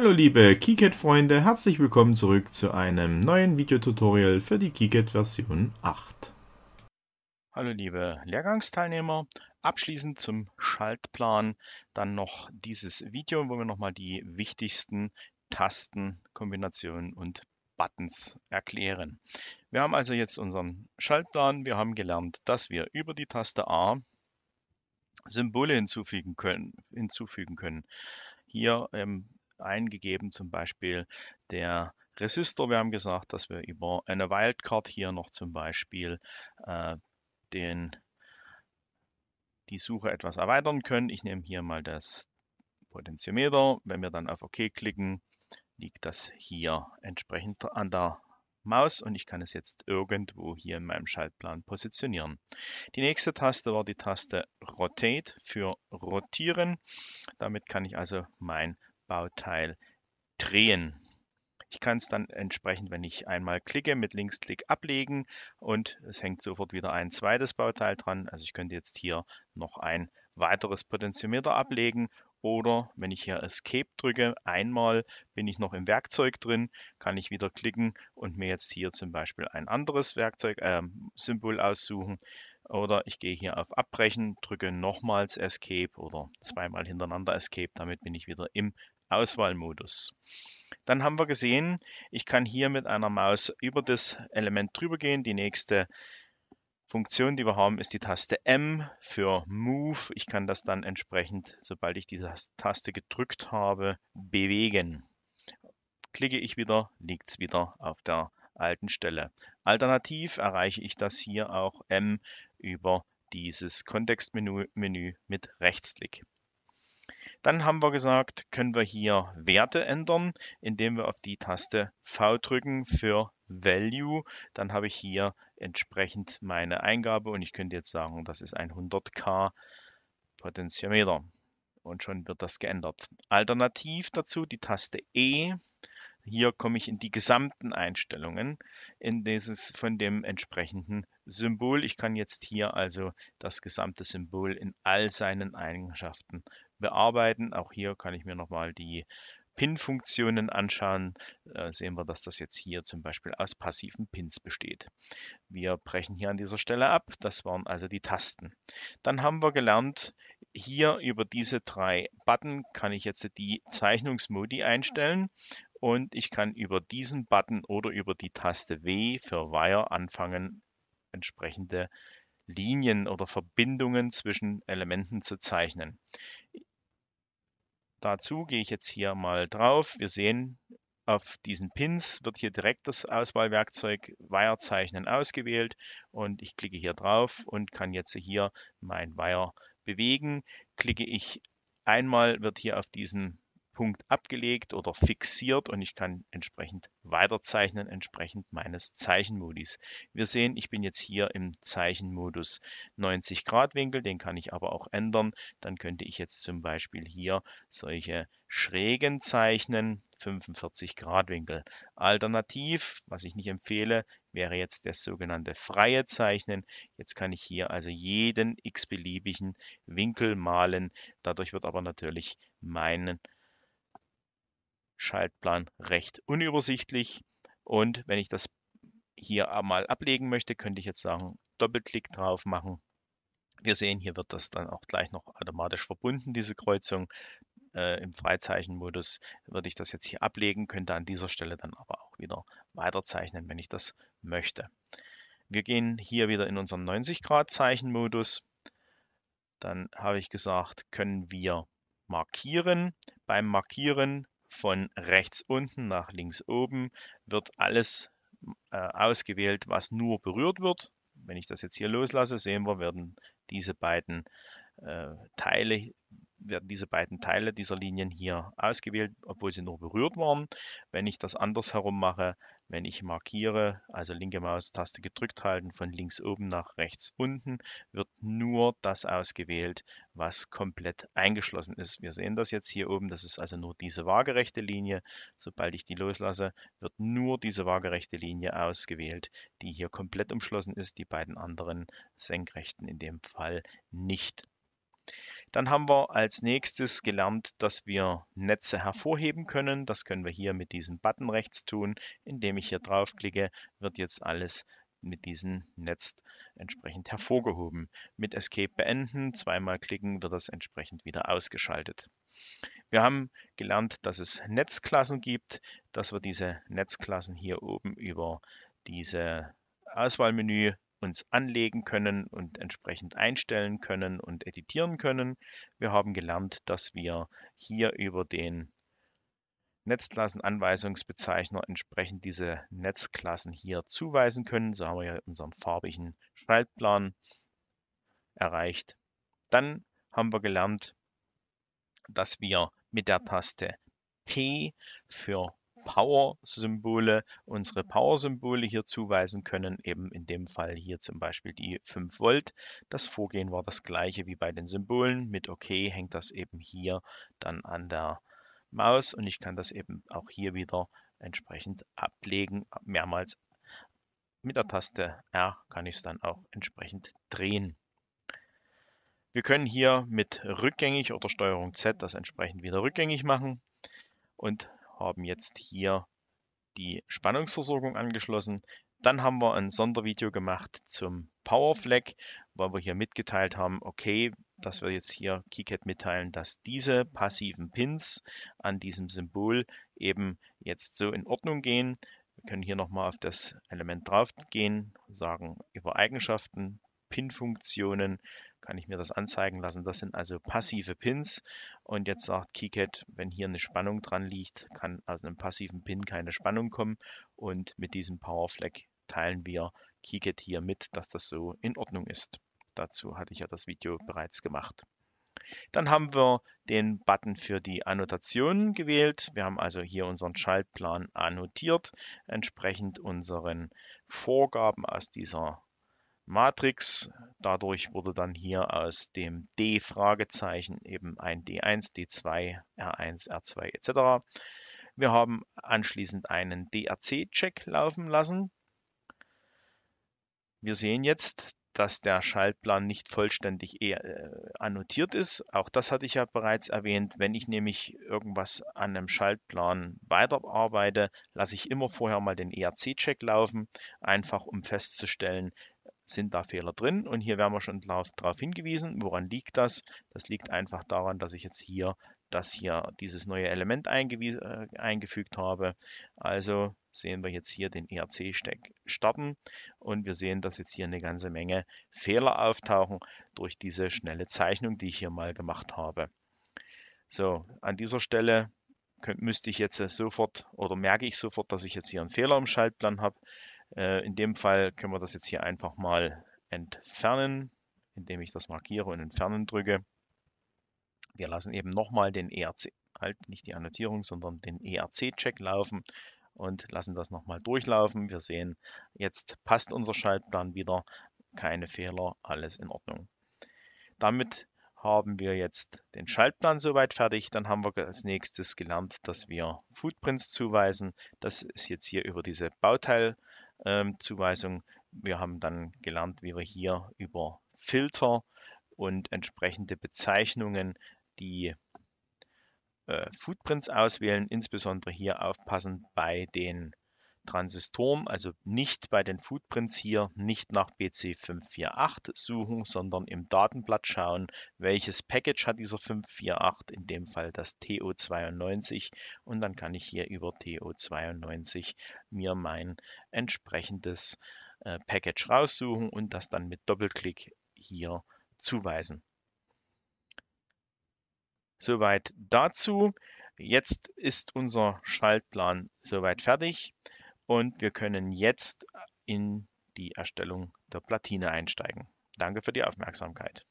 Hallo liebe KiCad-Freunde, herzlich willkommen zurück zu einem neuen Videotutorial für die KiCad Version 8. Hallo liebe Lehrgangsteilnehmer, abschließend zum Schaltplan dann noch dieses Video, wo wir nochmal die wichtigsten Tasten, Kombinationen und Buttons erklären. Wir haben also jetzt unseren Schaltplan, wir haben gelernt, dass wir über die Taste A Symbole hinzufügen können. Hinzufügen können. Hier ähm, eingegeben, zum Beispiel der Resistor. Wir haben gesagt, dass wir über eine Wildcard hier noch zum Beispiel äh, den, die Suche etwas erweitern können. Ich nehme hier mal das Potentiometer. Wenn wir dann auf OK klicken, liegt das hier entsprechend an der Maus und ich kann es jetzt irgendwo hier in meinem Schaltplan positionieren. Die nächste Taste war die Taste Rotate für Rotieren. Damit kann ich also mein Bauteil drehen. Ich kann es dann entsprechend, wenn ich einmal klicke, mit Linksklick ablegen und es hängt sofort wieder ein zweites Bauteil dran. Also ich könnte jetzt hier noch ein weiteres Potentiometer ablegen oder wenn ich hier Escape drücke, einmal bin ich noch im Werkzeug drin, kann ich wieder klicken und mir jetzt hier zum Beispiel ein anderes Werkzeug, äh, Symbol aussuchen. Oder ich gehe hier auf Abbrechen, drücke nochmals Escape oder zweimal hintereinander Escape. Damit bin ich wieder im Auswahlmodus. Dann haben wir gesehen, ich kann hier mit einer Maus über das Element drüber gehen. Die nächste Funktion, die wir haben, ist die Taste M für Move. Ich kann das dann entsprechend, sobald ich diese Taste gedrückt habe, bewegen. Klicke ich wieder, liegt es wieder auf der alten Stelle. Alternativ erreiche ich das hier auch M über dieses Kontextmenü mit Rechtsklick. Dann haben wir gesagt, können wir hier Werte ändern, indem wir auf die Taste V drücken für Value. Dann habe ich hier entsprechend meine Eingabe und ich könnte jetzt sagen, das ist ein 100k Potentiometer. Und schon wird das geändert. Alternativ dazu die Taste E hier komme ich in die gesamten Einstellungen in dieses von dem entsprechenden Symbol. Ich kann jetzt hier also das gesamte Symbol in all seinen Eigenschaften bearbeiten. Auch hier kann ich mir nochmal die Pin-Funktionen anschauen, äh, sehen wir, dass das jetzt hier zum Beispiel aus passiven Pins besteht. Wir brechen hier an dieser Stelle ab. Das waren also die Tasten. Dann haben wir gelernt, hier über diese drei Button kann ich jetzt die Zeichnungsmodi einstellen und ich kann über diesen Button oder über die Taste W für Wire anfangen, entsprechende Linien oder Verbindungen zwischen Elementen zu zeichnen. Dazu gehe ich jetzt hier mal drauf. Wir sehen, auf diesen Pins wird hier direkt das Auswahlwerkzeug Wire zeichnen ausgewählt und ich klicke hier drauf und kann jetzt hier mein Wire bewegen. Klicke ich einmal, wird hier auf diesen Punkt abgelegt oder fixiert und ich kann entsprechend weiterzeichnen, entsprechend meines Zeichenmodis. Wir sehen, ich bin jetzt hier im Zeichenmodus 90 Grad Winkel, den kann ich aber auch ändern. Dann könnte ich jetzt zum Beispiel hier solche Schrägen zeichnen, 45 Grad Winkel. Alternativ, was ich nicht empfehle, wäre jetzt das sogenannte freie Zeichnen. Jetzt kann ich hier also jeden x-beliebigen Winkel malen. Dadurch wird aber natürlich mein Schaltplan recht unübersichtlich. Und wenn ich das hier einmal ablegen möchte, könnte ich jetzt sagen, Doppelklick drauf machen. Wir sehen, hier wird das dann auch gleich noch automatisch verbunden, diese Kreuzung. Äh, Im Freizeichenmodus würde ich das jetzt hier ablegen, könnte an dieser Stelle dann aber auch wieder weiterzeichnen, wenn ich das möchte. Wir gehen hier wieder in unseren 90-Grad-Zeichenmodus. Dann habe ich gesagt, können wir markieren. Beim Markieren von rechts unten nach links oben wird alles äh, ausgewählt, was nur berührt wird. Wenn ich das jetzt hier loslasse, sehen wir, werden diese beiden äh, Teile werden diese beiden Teile dieser Linien hier ausgewählt, obwohl sie nur berührt waren. Wenn ich das andersherum mache, wenn ich markiere, also linke Maustaste gedrückt halten von links oben nach rechts unten, wird nur das ausgewählt, was komplett eingeschlossen ist. Wir sehen das jetzt hier oben, das ist also nur diese waagerechte Linie. Sobald ich die loslasse, wird nur diese waagerechte Linie ausgewählt, die hier komplett umschlossen ist, die beiden anderen senkrechten in dem Fall nicht. Dann haben wir als nächstes gelernt, dass wir Netze hervorheben können. Das können wir hier mit diesem Button rechts tun. Indem ich hier draufklicke, wird jetzt alles mit diesem Netz entsprechend hervorgehoben. Mit Escape beenden, zweimal klicken, wird das entsprechend wieder ausgeschaltet. Wir haben gelernt, dass es Netzklassen gibt, dass wir diese Netzklassen hier oben über diese Auswahlmenü uns anlegen können und entsprechend einstellen können und editieren können. Wir haben gelernt, dass wir hier über den Netzklassenanweisungsbezeichner entsprechend diese Netzklassen hier zuweisen können. So haben wir ja unseren farbigen Schaltplan erreicht. Dann haben wir gelernt, dass wir mit der Taste P für Power-Symbole, unsere Power-Symbole hier zuweisen können, eben in dem Fall hier zum Beispiel die 5 Volt. Das Vorgehen war das gleiche wie bei den Symbolen. Mit OK hängt das eben hier dann an der Maus und ich kann das eben auch hier wieder entsprechend ablegen, mehrmals mit der Taste R kann ich es dann auch entsprechend drehen. Wir können hier mit rückgängig oder Steuerung Z das entsprechend wieder rückgängig machen. Und haben jetzt hier die Spannungsversorgung angeschlossen. Dann haben wir ein Sondervideo gemacht zum Powerflag, weil wir hier mitgeteilt haben, okay, dass wir jetzt hier KiCad mitteilen, dass diese passiven Pins an diesem Symbol eben jetzt so in Ordnung gehen. Wir können hier nochmal auf das Element drauf gehen, sagen über Eigenschaften, Pin-Funktionen, kann ich mir das anzeigen lassen. Das sind also passive Pins. Und jetzt sagt KiCad, wenn hier eine Spannung dran liegt, kann aus einem passiven Pin keine Spannung kommen. Und mit diesem PowerFlag teilen wir KiCad hier mit, dass das so in Ordnung ist. Dazu hatte ich ja das Video bereits gemacht. Dann haben wir den Button für die Annotationen gewählt. Wir haben also hier unseren Schaltplan annotiert, entsprechend unseren Vorgaben aus dieser Matrix. Dadurch wurde dann hier aus dem D-Fragezeichen eben ein D1, D2, R1, R2 etc. Wir haben anschließend einen DRC-Check laufen lassen. Wir sehen jetzt, dass der Schaltplan nicht vollständig äh, annotiert ist. Auch das hatte ich ja bereits erwähnt. Wenn ich nämlich irgendwas an einem Schaltplan weiterarbeite, lasse ich immer vorher mal den ERC-Check laufen, einfach um festzustellen, sind da Fehler drin und hier werden wir schon darauf hingewiesen. Woran liegt das? Das liegt einfach daran, dass ich jetzt hier das hier dieses neue Element äh, eingefügt habe. Also sehen wir jetzt hier den ERC-Stack starten und wir sehen, dass jetzt hier eine ganze Menge Fehler auftauchen durch diese schnelle Zeichnung, die ich hier mal gemacht habe. So, an dieser Stelle müsste ich jetzt äh, sofort oder merke ich sofort, dass ich jetzt hier einen Fehler im Schaltplan habe. Äh, in dem Fall können wir das jetzt hier einfach mal entfernen, indem ich das markiere und entfernen drücke. Wir lassen eben nochmal den ERC, halt nicht die Annotierung, sondern den ERC-Check laufen und lassen das nochmal durchlaufen. Wir sehen, jetzt passt unser Schaltplan wieder, keine Fehler, alles in Ordnung. Damit haben wir jetzt den Schaltplan soweit fertig. Dann haben wir als nächstes gelernt, dass wir Footprints zuweisen. Das ist jetzt hier über diese Bauteil- ähm, Zuweisung. Wir haben dann gelernt, wie wir hier über Filter und entsprechende Bezeichnungen die äh, Footprints auswählen, insbesondere hier aufpassen bei den Transistom, also nicht bei den Footprints hier, nicht nach BC548 suchen, sondern im Datenblatt schauen, welches Package hat dieser 548, in dem Fall das TO92 und dann kann ich hier über TO92 mir mein entsprechendes äh, Package raussuchen und das dann mit Doppelklick hier zuweisen. Soweit dazu. Jetzt ist unser Schaltplan soweit fertig. Und wir können jetzt in die Erstellung der Platine einsteigen. Danke für die Aufmerksamkeit.